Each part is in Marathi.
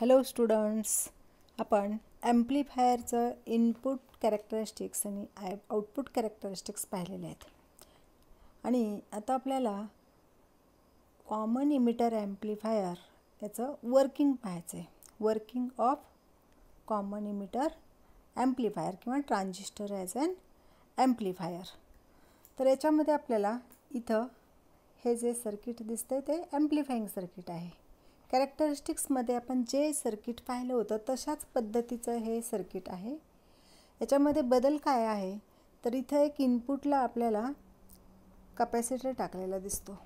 हॅलो स्टुडंट्स आपण ॲम्प्लिफायरचं इनपुट कॅरेक्टरिस्टिक्स आणि आय आउटपुट कॅरेक्टरिस्टिक्स पाहिलेले आहेत आणि आता आपल्याला कॉमन इमिटर ॲम्प्लिफायर याचं वर्किंग पाहायचं आहे working of common emitter amplifier किंवा ट्रान्झिस्टर ॲज अन ॲम्प्लिफायर तर याच्यामध्ये आपल्याला इथं हे जे सर्किट दिसतं ते ॲम्प्लिफाईंग सर्किट आहे कॅरेक्टरिस्टिक्समध्ये आपण जे सर्किट पाहिलं होतं तशाच पद्धतीचं हे सर्किट आहे याच्यामध्ये बदल काय आहे तर इथं एक इनपुटला आपल्याला कपॅसिटर टाकलेला दिसतो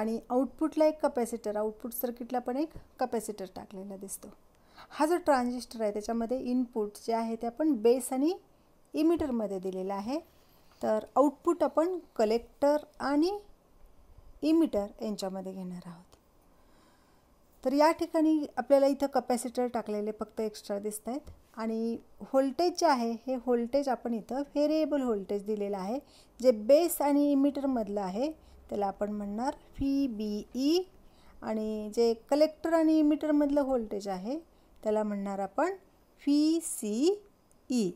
आणि आउटपुटला एक कपॅसिटर आउटपुट सर्किटला पण एक कपॅसिटर टाकलेला दिसतो हा जो ट्रान्झिस्टर आहे त्याच्यामध्ये इनपुट जे आहे ते आपण बेस आणि इमिटरमध्ये दिलेलं आहे तर आउटपुट आपण कलेक्टर आणि इमिटर यांच्यामध्ये घेणार आहोत तर या ठिकाणी आपल्याला इथं कपॅसिटर टाकलेले फक्त एक्स्ट्रा दिसत आहेत आणि व्होल्टेज जे आहे हे व्होल्टेज आपण इथं व्हेरिएबल व्होल्टेज दिलेलं आहे जे बेस आणि इमिटरमधलं आहे त्याला आपण म्हणणार फी बी ई आणि जे कलेक्टर आणि इमिटरमधलं व्होल्टेज आहे त्याला म्हणणार आपण फी सी ई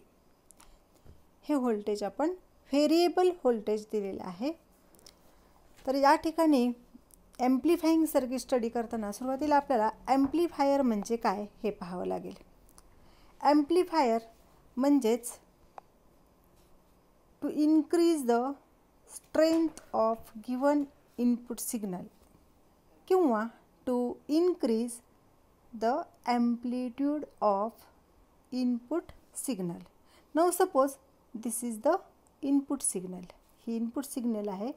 हे व्होल्टेज आपण व्हेरिएबल व्होल्टेज दिलेलं आहे तर या ठिकाणी ॲम्प्लिफाईंग सर्किट स्टडी करताना सुरुवातीला आपल्याला ॲम्प्लिफायर म्हणजे काय हे पाहावं लागेल ॲम्प्लिफायर म्हणजेच to increase the strength of given input signal किंवा to increase the amplitude of input signal now suppose this is the input signal ही इनपुट सिग्नल आहे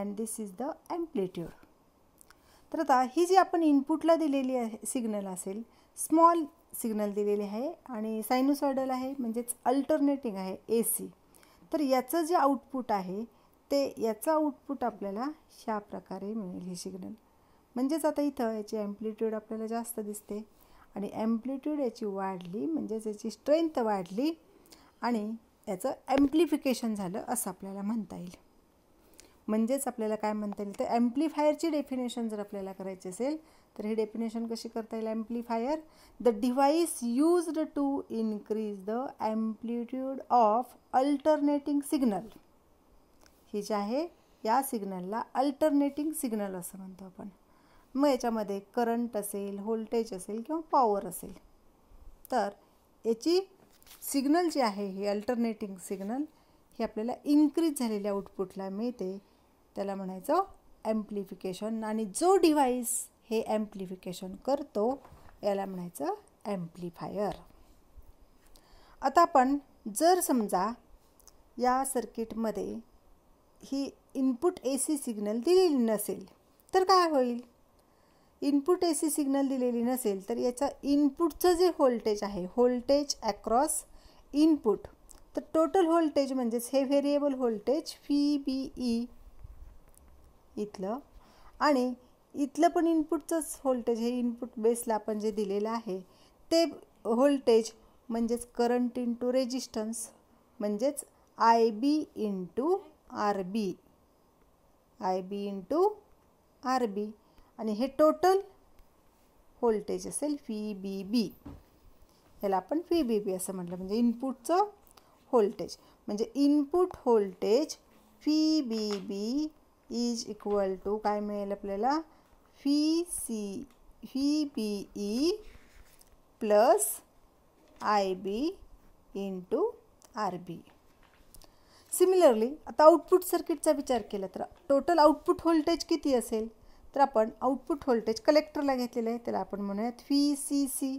and this is the amplitude तर आता ही जी आपण इनपुटला दिलेली आहे सिग्नल असेल स्मॉल सिग्नल दिलेली आहे आणि सायनुसॉयडल आहे म्हणजेच अल्टरनेटिंग आहे ए सी तर याचं जे आउटपुट आहे ते याचं आउटपुट आपल्याला अशा प्रकारे मिळेल हे सिग्नल म्हणजेच आता इथं याची ॲम्प्लिट्यूड आपल्याला जास्त दिसते आणि ॲम्प्लिट्यूड याची वाढली म्हणजेच याची स्ट्रेंथ वाढली आणि याचं ॲम्प्लिफिकेशन झालं असं आपल्याला म्हणता येईल म्हणजेच आपल्याला काय म्हणता येईल तर ॲम्प्लिफायरची डेफिनेशन जर आपल्याला करायची असेल तर ही डेफिनेशन कशी करता येईल amplifier the device used to increase the amplitude of alternating signal हे जे आहे या सिग्नलला अल्टरनेटिंग सिग्नल असं म्हणतो आपण मग याच्यामध्ये करंट असेल व्होल्टेज असेल किंवा पॉवर असेल तर याची सिग्नल जी आहे ही अल्टरनेटिंग सिग्नल ही आपल्याला इन्क्रीज झालेल्या आउटपुटला मिळते त्याला म्हणायचं ॲम्प्लिफिकेशन आणि जो डिव्हाइस हे ॲम्प्लिफिकेशन करतो याला म्हणायचं ॲम्प्लिफायर आता आपण जर समजा या सर्किटमध्ये ही इनपुट ए सी सिग्नल दिलेली नसेल तर काय होईल इनपुट ए सी सिग्नल दिलेली नसेल तर याचं इनपुटचं जे व्होल्टेज आहे व्होल्टेज अक्रॉस इनपुट तर टोटल व्होल्टेज म्हणजेच हे variable voltage V B E इथलं आणि इथलं पण इनपुटचंच व्होल्टेज हे इनपुट बेसला आपण जे दिलेलं आहे ते व्होल्टेज म्हणजेच करंट इंटू रेजिस्टन्स म्हणजेच I B into R B I B into R B आणि हे टोटल व्होल्टेज असेल फी बी बी ह्याला आपण फी बी बी असं म्हटलं म्हणजे इनपुटचं व्होल्टेज म्हणजे input voltage V B B is equal to काय मिळेल आपल्याला V C V B E plus I B to R B similarly आता आउटपुट सर्किटचा विचार केला तर टोटल आउटपुट व्होल्टेज किती असेल तर आपण आउटपुट व्होल्टेज कलेक्टरला घेतलेलं आहे त्याला आपण म्हणूयात फी सी सी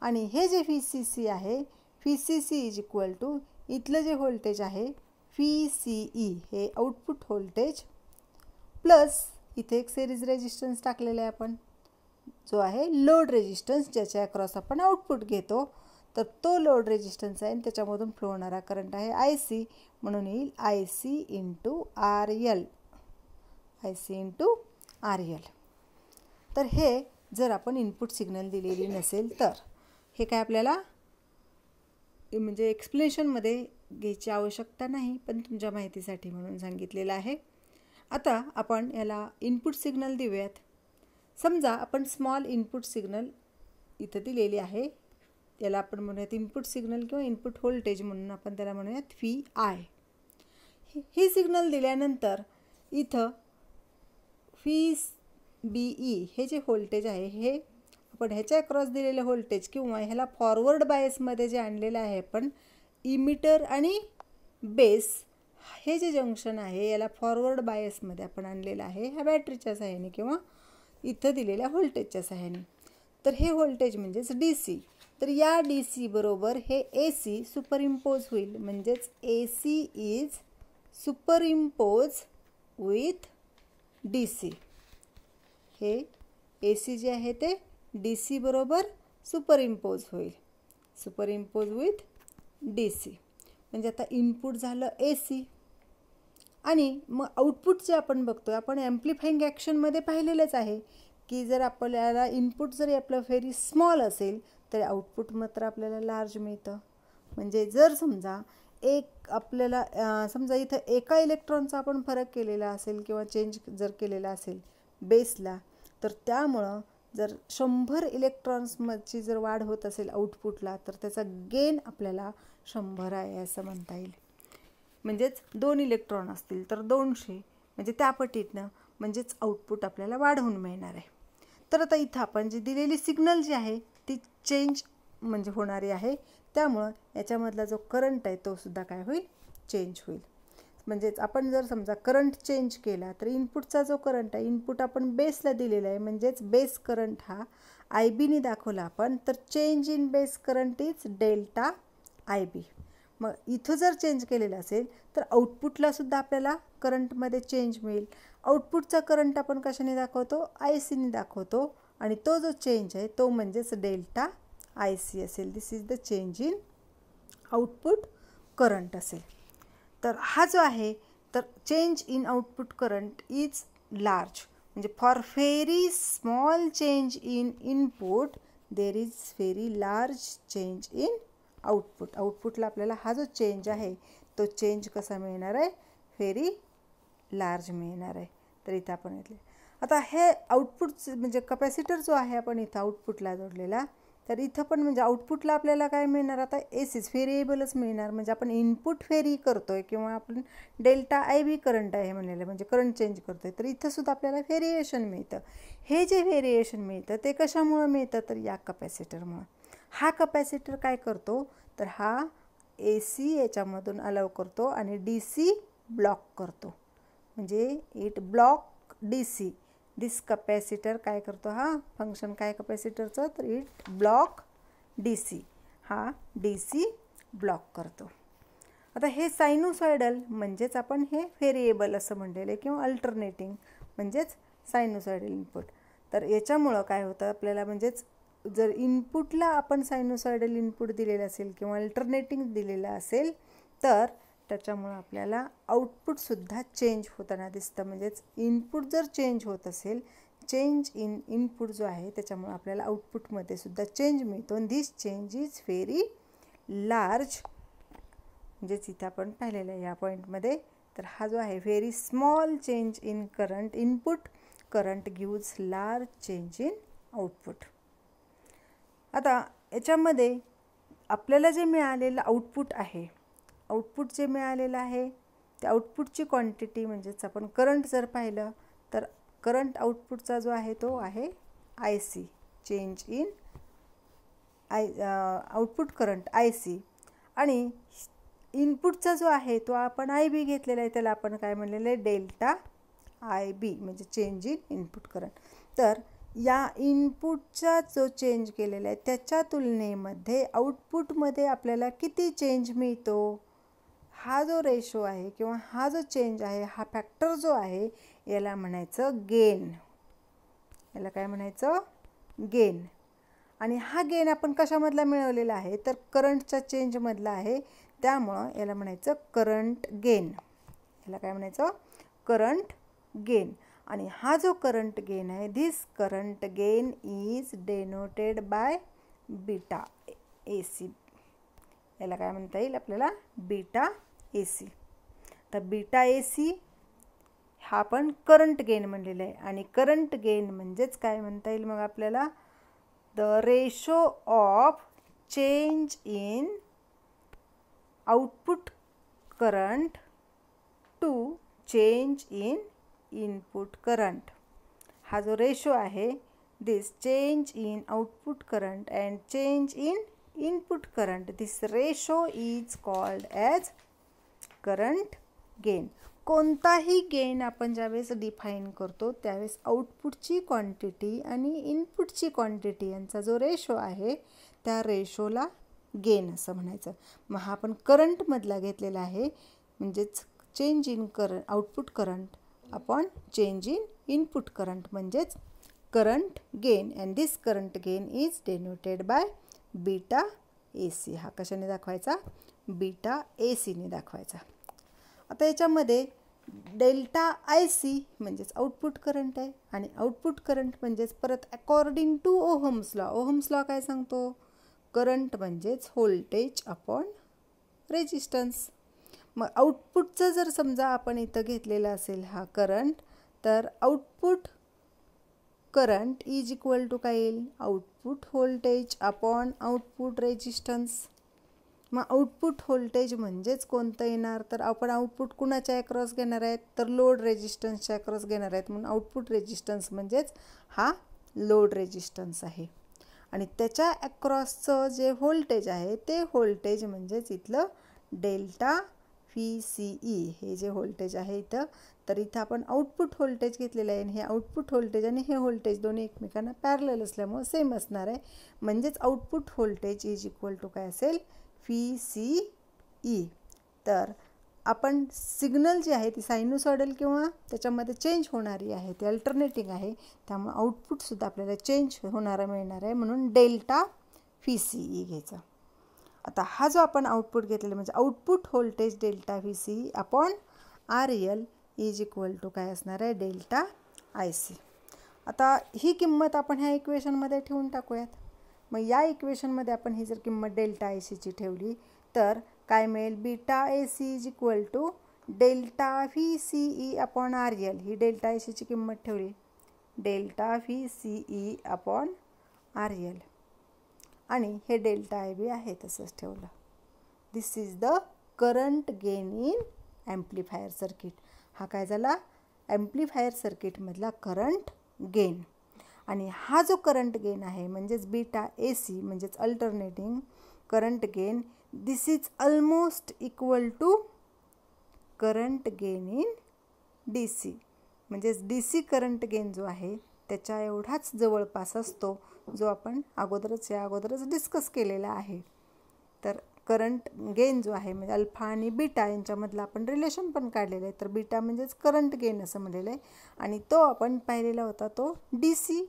आणि हे जे फी सी सी आहे V C C is equal to इथलं जे व्होल्टेज आहे व्ही सी ई हे आउटपुट व्होल्टेज प्लस इथे एक सिरीज रेजिस्टन्स टाकलेला आहे आपण जो आहे लोड रेजिस्टन्स ज्याच्या अक्रॉस आपण आउटपुट घेतो तर तो लोड रेजिस्टन्स आहे आणि त्याच्यामधून फ्लो होणारा करंट आहे आय सी म्हणून येईल I C into R L I C into R L तर हे जर आपण इनपुट सिग्नल दिलेली नसेल तर हे काय आपल्याला म्हणजे एक्सप्लेनेशनमध्ये घ्यायची आवश्यकता नाही पण तुमच्या माहितीसाठी म्हणून सांगितलेलं आहे आता आपण याला इनपुट सिग्नल देऊयात समजा आपण स्मॉल इनपुट सिग्नल इथं दिलेली आहे त्याला आपण म्हणूयात इनपुट सिग्नल किंवा इनपुट व्होल्टेज म्हणून आपण त्याला म्हणूयात व्ही आय हे सिग्नल दिल्यानंतर इथं फीस बी ई हे जे व्होल्टेज आहे हे पण ह्याच्या अक्रॉस दिलेले व्होल्टेज किंवा ह्याला फॉरवर्ड बायसमध्ये जे आणलेलं आहे पण इमिटर आणि बेस हे जे जंक्शन आहे याला फॉरवर्ड बायसमध्ये आपण आणलेलं आहे ह्या बॅटरीच्या सहाय्याने किंवा इथं दिलेल्या व्होल्टेजच्या सहाय्याने तर हे व्होल्टेज म्हणजेच डी सी तर या डी सी बरोबर हे ए सी सुपर इम्पोज होईल म्हणजेच A C is superimpose with D C हे ए सी जे आहे ते डी सी बरोबर सुपर इम्पोज होईल superimpose with D C म्हणजे आता इनपुट झालं ए सी आणि मग आउटपुट जे आपण बघतो आपण ॲम्प्लिफाईंग ॲक्शनमध्ये पाहिलेलंच आहे की जर आपल्याला इनपुट जरी आपलं व्हेरी स्मॉल असेल तर आउटपुट मात्र आपल्याला लार्ज मिळतं म्हणजे जर समजा एक आपल्याला समजा इथं एका इलेक्ट्रॉनचा आपण फरक केलेला असेल किंवा चेंज जर केलेला असेल बेसला तर त्यामुळं जर शंभर इलेक्ट्रॉन्समधची जर वाढ होत असेल आउटपुटला तर त्याचा गेन आपल्याला शंभर आहे असं म्हणता येईल म्हणजेच दोन इलेक्ट्रॉन असतील तर दोनशे म्हणजे त्या पटीतनं म्हणजेच आउटपुट आपल्याला वाढवून मिळणार आहे तर आता इथं आपण जी दिलेली सिग्नल जी आहे ती चेंज म्हणजे होणारी आहे त्यामुळं याच्यामधला जो करंट आहे तो सुद्धा काय होईल चेंज होईल म्हणजेच आपण जर समजा करंट चेंज केला तर इनपुटचा जो करंट आहे इनपुट आपण बेसला दिलेला आहे म्हणजेच बेस करंट हा आय बीने दाखवला आपण तर change in base current is delta I B मग इथं जर चेंज केलेलं असेल तर सुद्धा आपल्याला करंटमध्ये चेंज मिळेल आउटपुटचा करंट आपण कशाने दाखवतो आय सीने दाखवतो आणि तो जो चेंज आहे तो म्हणजेच डेल्टा आय सी असेल this is the change in output current असेल तर हा जो आहे तर change in output current is large म्हणजे for very small change in input there is very large change in output आउटपुटला आपल्याला हा जो चेंज आहे तो चेंज कसा मिळणार आहे व्हेरी लार्ज मिळणार आहे तर इथं आपण घेतले आता हे आउटपुट म्हणजे कपॅसिटर जो आहे आपण इथं आउटपुटला जोडलेला तर इथं पण म्हणजे आउटपुटला आपल्याला काय मिळणार आता सीच व्हेरिएबलच मिळणार म्हणजे आपण इनपुट फेरी करतो आहे किंवा आपण डेल्टा आय व्ही करंट आहे म्हणलेलं म्हणजे करंट चेंज करतो आहे तर इथंसुद्धा आपल्याला व्हेरिएशन मिळतं हे जे व्हेरिएशन मिळतं ते कशामुळं मिळतं तर या कपॅसिटरमुळं हा कपॅसिटर काय करतो तर हा ए सी याच्यामधून अलाव करतो आणि डी सी ब्लॉक करतो म्हणजे it block D C this capacitor काय करतो हा फंक्शन काय कपॅसिटरचं तर इट ब्लॉक डी सी हा डी सी ब्लॉक करतो आता हे सायनोसॉयडल म्हणजेच आपण हे व्हेरिएबल असं म्हणलेलं आहे किंवा अल्टरनेटिंग म्हणजेच सायनोसॉयडल इनपुट तर याच्यामुळं काय होतं आपल्याला म्हणजेच जर इनपुटला आपण सायनोसॉयडल इनपुट दिलेलं असेल किंवा अल्टरनेटिंग दिलेलं असेल तर त्याच्यामुळं आपल्याला आउटपुटसुद्धा चेंज होताना दिसतं म्हणजेच इनपुट जर चेंज होत असेल चेंज इन इनपुट जो आहे त्याच्यामुळे आपल्याला आउटपुटमध्ये सुद्धा चेंज मिळतो this change is very large म्हणजेच इथं आपण पाहिलेलं आहे या पॉईंटमध्ये तर हा जो आहे very small change in current input current gives large change in output आता याच्यामध्ये आपल्याला जे मिळालेलं आउटपुट आहे आउटपुट जे मिळालेलं आहे त्या आउटपुटची क्वांटिटी म्हणजेच आपण करंट जर पाहिलं तर करंट आउटपुटचा जो आहे तो आहे I C change in I output current I C आणि इनपुटचा जो आहे तो आपण आय बी घेतलेला आहे त्याला आपण काय म्हणलेलं आहे डेल्टा आय बी म्हणजे चेंज इन इनपुट करंट तर या इनपुटचा जो चेंज केलेला आहे त्याच्या तुलनेमध्ये आउटपुटमध्ये आपल्याला किती चेंज मिळतो हा जो रेशो आहे किंवा हा जो चेंज आहे हा फॅक्टर जो आहे याला म्हणायचं गेन याला काय म्हणायचं गेन आणि हा गेन आपण कशामधला मिळवलेला आहे तर करंटच्या चेंजमधला आहे त्यामुळं याला म्हणायचं करंट गेन याला काय म्हणायचं करंट गेन आणि हा जो करंट गेन आहे this current gain is denoted by beta A C याला काय म्हणता येईल आपल्याला beta A C beta A C हा पण करंट गेन म्हणलेला आहे आणि करंट गेन म्हणजेच काय म्हणता येईल मग आपल्याला the ratio of change in output current to change in input current हा जो रेशो आहे this change in output current and change in input current this ratio is called as current gain कोणताही गेन आपण ज्यावेळेस डिफाईन करतो त्यावेळेस आउटपुटची क्वांटिटी आणि इनपुटची क्वांटिटी यांचा जो रेशो आहे त्या रेशोला गेन असं म्हणायचं मग हा आपण करंटमधला घेतलेला आहे म्हणजेच चेंज इन कर आउटपुट करंट आपण चेंज इन इनपुट करंट म्हणजेच current gain and this current gain is denoted by beta A C हा कशाने दाखवायचा बीटा ए सीने दाखवायचा आता याच्यामध्ये डेल्टा आय सी म्हणजेच आउटपुट करंट आहे आणि आउटपुट करंट म्हणजेच परत according to Ohm's law Ohm's law काय सांगतो करंट म्हणजेच व्होल्टेज अपॉन रेजिस्टन्स मग आउटपुटचं जर समजा आपण इथं घेतलेला असेल हा करंट तर output current is equal to काय येईल output voltage upon output resistance मग आउटपुट व्होल्टेज म्हणजेच कोणतं येणार तर आपण आउटपुट कुणाच्या अक्रॉस घेणार आहेत तर लोड रेजिस्टन्सच्या अक्रॉस घेणार आहेत म्हणून आउटपुट रेजिस्टन्स म्हणजेच हा लोड रेजिस्टन्स आहे आणि त्याच्या अक्रॉसचं जे व्होल्टेज आहे ते व्होल्टेज म्हणजेच इथलं डेल्टा व्ही सी ई हे जे व्होल्टेज आहे इथं तर इथं आपण आउटपुट व्होल्टेज घेतलेलं आहे आणि हे आउटपुट व्होल्टेज आणि हे व्होल्टेज दोन्ही एकमेकांना पॅरल असल्यामुळं सेम असणार आहे म्हणजेच output voltage is equal to काय असेल व्ही सी ई तर आपण सिग्नल जी आहे ती सायनुसॉइडल किंवा त्याच्यामध्ये चेंज होणारी आहे ती अल्टरनेटिंग आहे त्यामुळे आउटपुटसुद्धा आपल्याला चेंज होणारा मिळणार आहे म्हणून delta V C E e घ्यायचा आता हा जो आपण आउटपुट घेतलेला म्हणजे output voltage delta V C आपण R L is equal to काय असणार आहे डेल्टा आय सी आता ही किंमत आपण ह्या इक्वेशनमध्ये ठेवून टाकूयात मग या इक्वेशनमध्ये आपण ही जर किंमत डेल्टा ए सीची ठेवली तर काय मिळेल beta A C is equal to delta V C E upon R L ही डेल्टा ए सीची किंमत ठेवली delta V C E upon R L आणि हे डेल्टा आय बी आहे तसंच ठेवलं this is the current gain in amplifier circuit हा काय झाला ॲम्प्लिफायर सर्किटमधला करंट गेन आणि हा जो करंट गेन आहे म्हणजेच बीटा ए सी म्हणजेच alternating current gain this is almost equal to current gain in D C म्हणजेच डी सी करंट गेन जो आहे त्याच्या एवढाच जवळपास असतो जो आपण अगोदरच या अगोदरच डिस्कस केलेला आहे तर करंट गेन जो आहे म्हणजे अल्फा आणि बीटा यांच्यामधला आपण रिलेशन पण काढलेलं आहे तर बीटा म्हणजेच करंट गेन असं म्हणलेलं आहे आणि तो आपण पाहिलेला होता तो डी सी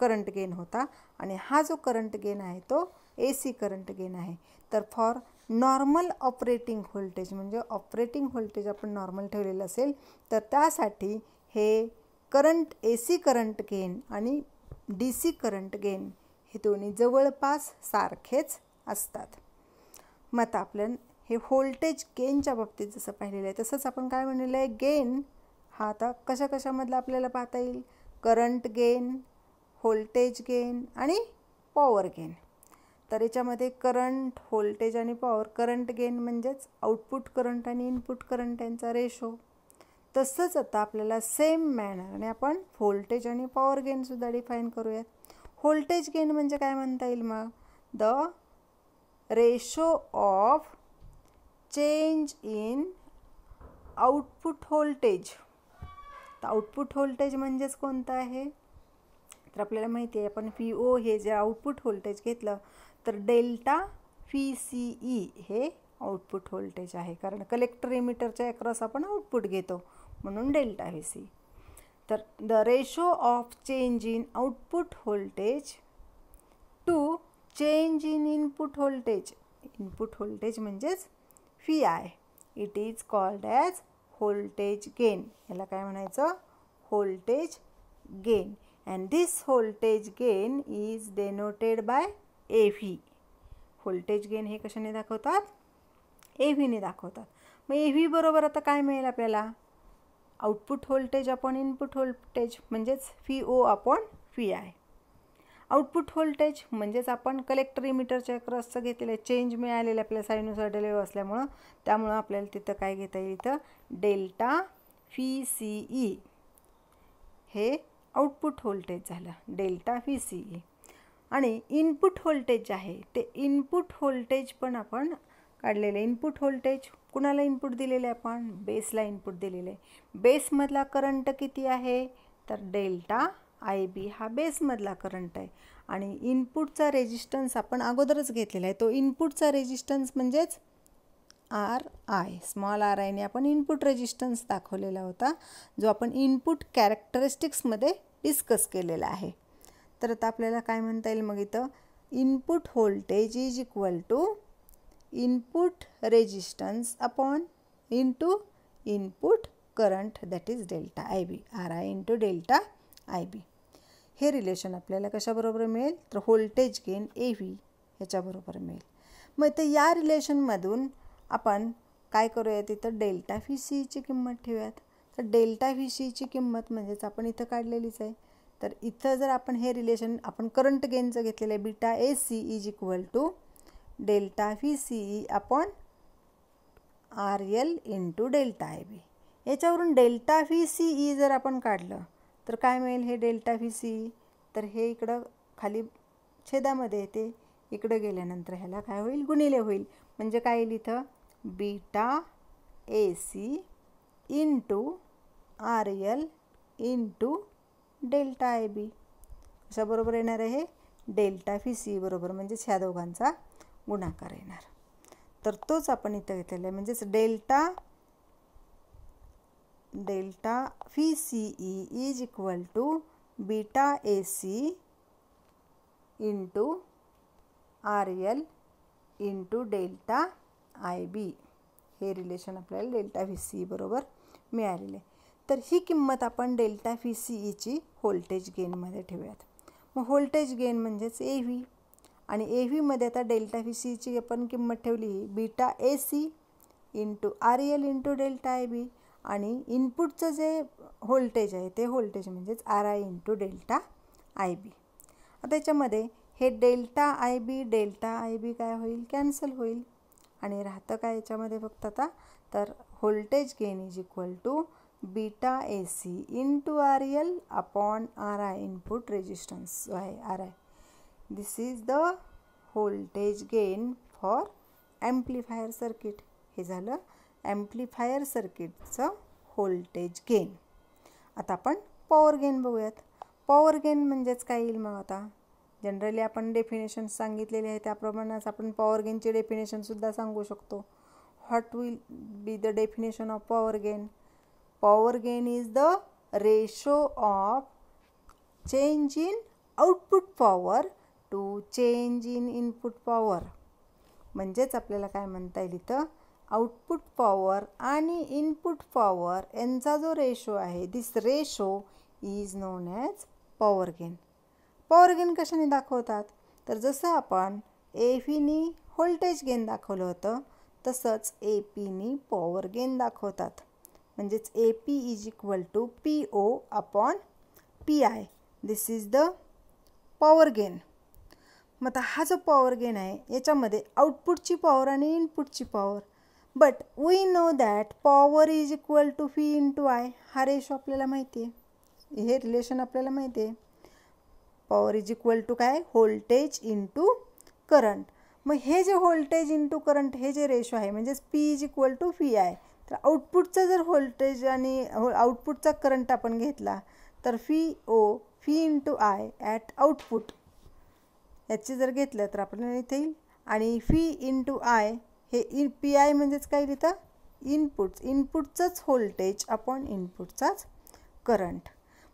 करंट गेन होता आणि हा जो करंट गेन आहे तो ए सी करंट गेन आहे तर फॉर नॉर्मल ऑपरेटिंग व्होल्टेज म्हणजे ऑपरेटिंग व्होल्टेज आपण नॉर्मल ठेवलेलं असेल तर त्यासाठी हे current A C current gain आणि डी सी करंट गेन हे दोन्ही जवळपास सारखेच असतात मग आता आपण हे व्होल्टेज गेनच्या बाबतीत जसं पाहिलेलं आहे तसंच आपण काय म्हणलेलं आहे गेन हा आता कशा कशामधला आपल्याला पाहता येईल करंट गेन व्होल्टेज गेन आणि पॉवर गेन तर याच्यामध्ये करंट व्होल्टेज आणि पॉवर करंट गेन म्हणजेच आउटपुट करंट आणि इनपुट करंट यांचा रेशो तसंच आता आपल्याला सेम मॅनरने आपण व्होल्टेज आणि पॉवर गेनसुद्धा डिफाईन करूयात व्होल्टेज गेन म्हणजे काय म्हणता येईल मग the ratio of change in output voltage तर आउटपुट व्होल्टेज म्हणजेच कोणतं आहे तर आपल्याला माहिती आहे आपण पी ओ हे जे आउटपुट व्होल्टेज घेतलं तर डेल्टा फी सी ई हे आउटपुट व्होल्टेज आहे कारण कलेक्टर इमिटरच्या अक्रॉस आपण आउटपुट घेतो म्हणून डेल्टा व्ही सी तर the ratio of change in output voltage to change in input voltage input voltage म्हणजेच V I it is called as voltage gain याला काय म्हणायचं voltage gain and this voltage gain is denoted by AV voltage gain हे कशाने दाखवतात एव्हीने दाखवतात मग एव्ही बरोबर आता काय मिळेल आपल्याला आउटपुट व्होल्टेज आपण इनपुट व्होल्टेज म्हणजेच व्ही ओ आपण व्ही आय आउटपुट व्होल्टेज म्हणजेच आपण कलेक्टरी मीटरच्या क्रॉसचं घेतलेलं चेंज मिळालेलं आपल्या सायनुसायडल वेव्ह असल्यामुळं त्यामुळं आपल्याला तिथं काय घेता येईल इथं डेल्टा व्ही सी ई हे आउटपुट व्होल्टेज झालं डेल्टा व्ही सी ई आणि इनपुट व्होल्टेज आहे ते इनपुट व्होल्टेज पण आपण काढलेले इनपुट व्होल्टेज कुणाला इनपुट आहे आपण बेसला इनपुट आहे बेसमधला करंट किती आहे तर डेल्टा आय बी हा बेसमधला करंट आहे आणि इनपुटचा रेजिस्टन्स आपण अगोदरच घेतलेला आहे तो इनपुटचा रेजिस्टन्स म्हणजेच आर आय स्मॉल आर आयने आपण इनपुट रेजिस्टन्स दाखवलेला होता जो आपण इनपुट कॅरेक्टरिस्टिक्समध्ये डिस्कस केलेलं आहे तर आता आपल्याला काय म्हणता येईल मग इथं input voltage is equal to input resistance upon to input current that is delta I B R I to delta I B हे रिलेशन आपल्याला कशाबरोबर मिळेल तर व्होल्टेज गेन ए व्ही ह्याच्याबरोबर मिळेल मग तर या रिलेशनमधून आपण काय करूया इथं डेल्टा फी सीची किंमत ठेवूयात तर डेल्टा व्ही सीची किंमत म्हणजेच आपण इथं काढलेलीच आहे तर इथं जर आपण हे रिलेशन आपण करंट गेनचं घेतलेलं आहे beta A C is equal to delta V C E upon R L to delta A B याच्यावरून डेल्टा व्ही सी ई जर आपण काढलं तर काय मिळेल हे डेल्टा व्ही सी ई तर हे इकडं खाली छेदामध्ये येते इकडं गेल्यानंतर ह्याला काय होईल गुणिले होईल म्हणजे काय येईल इथं beta A C to R L into delta I B अशाबरोबर येणार आहे डेल्टा फी सी बरोबर म्हणजेच ह्या दोघांचा गुणाकार येणार तर तोच आपण इथं घेतलेला आहे म्हणजेच delta delta V C E is equal to beta A C into R L into delta I B हे रिलेशन आपल्याला डेल्टा व्ही सी बरोबर मिळालेले तर ही किंमत आपण डेल्टा व्ही सी ईची व्होल्टेज गेनमध्ये ठेवूयात मग व्होल्टेज गेन म्हणजेच ए व्ही आणि ए व्हीमध्ये आता डेल्टा व्ही सी ईची आपण किंमत ठेवली ही beta A C into R L into delta I B आणि इनपुटचं जे व्होल्टेज आहे ते व्होल्टेज म्हणजेच R I into delta I B आता याच्यामध्ये हे delta I B delta I B काय होईल कॅन्सल होईल आणि राहतं काय याच्यामध्ये फक्त आता तर voltage gain is equal to beta A C into R L upon R I input resistance जो आहे R I this is the voltage gain for amplifier circuit हे झालं ॲम्प्लिफायर सर्किटचं व्होल्टेज गेन आता आपण पॉवर गेन बघूयात पॉवर गेन म्हणजेच काय येईल मग आता जनरली आपण डेफिनेशन सांगितलेले आहे त्याप्रमाणेच आपण पॉवर गेनचे डेफिनेशनसुद्धा सांगू शकतो what will be the definition of power gain power gain is the ratio of change in output power to change in input power म्हणजेच आपल्याला काय म्हणता येईल इथं आउटपुट पॉवर आणि इनपुट पॉवर यांचा जो रेशो आहे this ratio is known as power gain power gain कशाने दाखवतात तर जसं आपण एफीनी व्होल्टेज गेन दाखवलं होतं तसंच ए पीनी पॉवर गेन दाखवतात म्हणजेच A P is equal to P O upon P I this is the power gain मग आता हा जो पॉवर गेन आहे याच्यामध्ये आउटपुटची पॉवर आणि इनपुटची power but we know that power is equal to V into I हा रेशो आपल्याला माहिती आहे हे रिलेशन आपल्याला माहिती आहे पॉवर इज इक्वल टू काय व्होल्टेज टू करंट मग हे जे व्होल्टेज टू करंट हे जे रेशो आहे म्हणजेच P is equal to V I तर आउटपुटचं जर व्होल्टेज आणि आउटपुटचा हो- करंट आपण घेतला तर V O V to I at output याचे जर घेतलं तर आपल्याला इथे येईल आणि फी टू आय हे इन पी आय म्हणजेच काय लिहितं इनपुट्स इनपुटचंच व्होल्टेज आपण इनपुटचाच करंट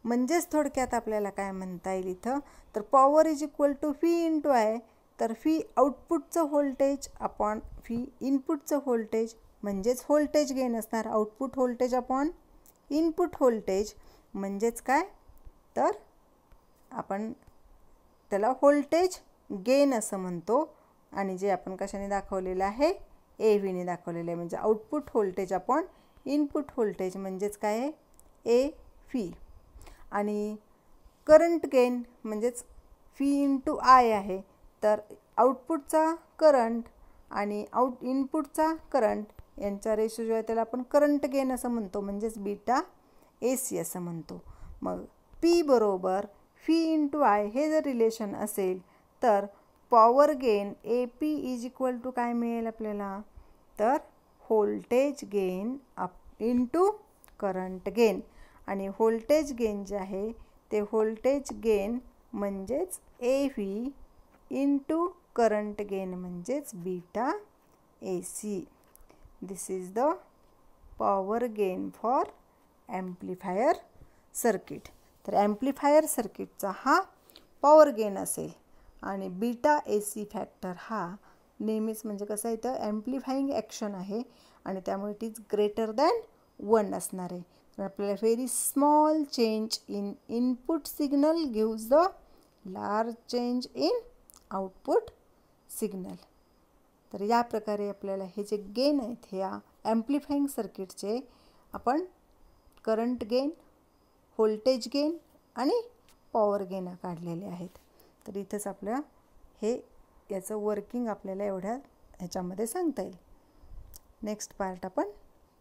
म्हणजेच थोडक्यात आपल्याला काय म्हणता येईल इथं तर power is equal to V to I तर फी आउटपुटचं व्होल्टेज आपण फी इनपुटचं व्होल्टेज म्हणजेच व्होल्टेज गेन असणार output voltage upon input voltage म्हणजेच काय तर आपण त्याला व्होल्टेज गेन असं म्हणतो आणि जे आपण कशाने दाखवलेलं आहे ए व्हीने दाखवलेलं आहे म्हणजे output voltage upon input voltage म्हणजेच काय आहे ए फी आणि करंट गेन म्हणजेच फी इंटू आय आहे तर आउटपुटचा करंट आणि आउट इनपुटचा करंट यांचा रेशो जो आहे त्याला आपण करंट गेन असं म्हणतो म्हणजेच बीटा ए सी असं म्हणतो मग पी बरोबर फी इंटू आय हे जर रिलेशन असेल तर power gain A P is equal to काय मिळेल आपल्याला तर voltage gain up into current gain आणि व्होल्टेज गेन जे आहे ते व्होल्टेज गेन म्हणजेच A V into current gain म्हणजेच beta A C This is the power gain for amplifier circuit तर ॲम्प्लिफायर सर्किटचा हा पॉवर गेन असेल आणि बीटा ए सी फॅक्टर हा नेहमीच म्हणजे कसं आहे तर ॲम्प्लिफाईंग ॲक्शन आहे आणि त्यामुळे it is greater than one असणार आहे तर आपल्याला very small change in input signal gives the large change in output signal तर या प्रकारे आपल्याला हे जे गेन आहेत ह्या ॲम्प्लिफाईंग सर्किटचे आपण करंट गेन व्होल्टेज गेन आणि पॉवर गेन काढलेले आहेत तर इथंच आपलं हे याचं वर्किंग आपल्याला एवढ्या ह्याच्यामध्ये सांगता येईल नेक्स्ट पार्ट आपण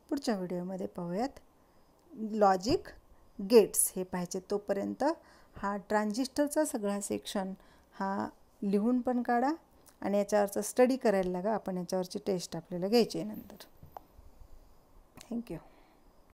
पुढच्या व्हिडिओमध्ये पाहूयात लॉजिक गेट्स हे पाहिजे तोपर्यंत हा ट्रान्झिस्टरचा सगळा सेक्शन हा लिहून पण काढा आणि याच्यावरचं स्टडी करायला लागा आपण याच्यावरची टेस्ट आपल्याला घ्यायची आहे नंतर थँक्यू